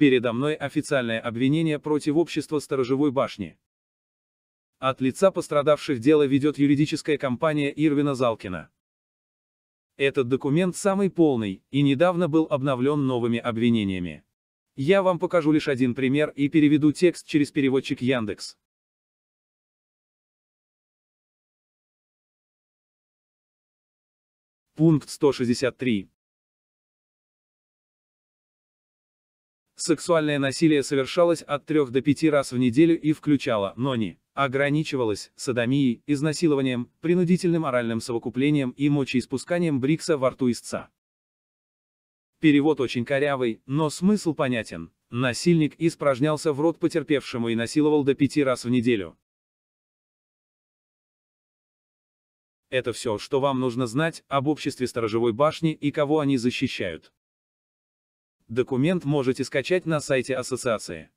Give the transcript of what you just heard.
Передо мной официальное обвинение против общества сторожевой башни. От лица пострадавших дело ведет юридическая компания Ирвина Залкина. Этот документ самый полный и недавно был обновлен новыми обвинениями. Я вам покажу лишь один пример и переведу текст через переводчик Яндекс. Пункт 163. Сексуальное насилие совершалось от 3 до 5 раз в неделю и включало, но не ограничивалось, садомией, изнасилованием, принудительным оральным совокуплением и мочеиспусканием Брикса во рту истца. Перевод очень корявый, но смысл понятен. Насильник испражнялся в рот потерпевшему и насиловал до пяти раз в неделю. Это все, что вам нужно знать об обществе сторожевой башни и кого они защищают. Документ можете скачать на сайте ассоциации.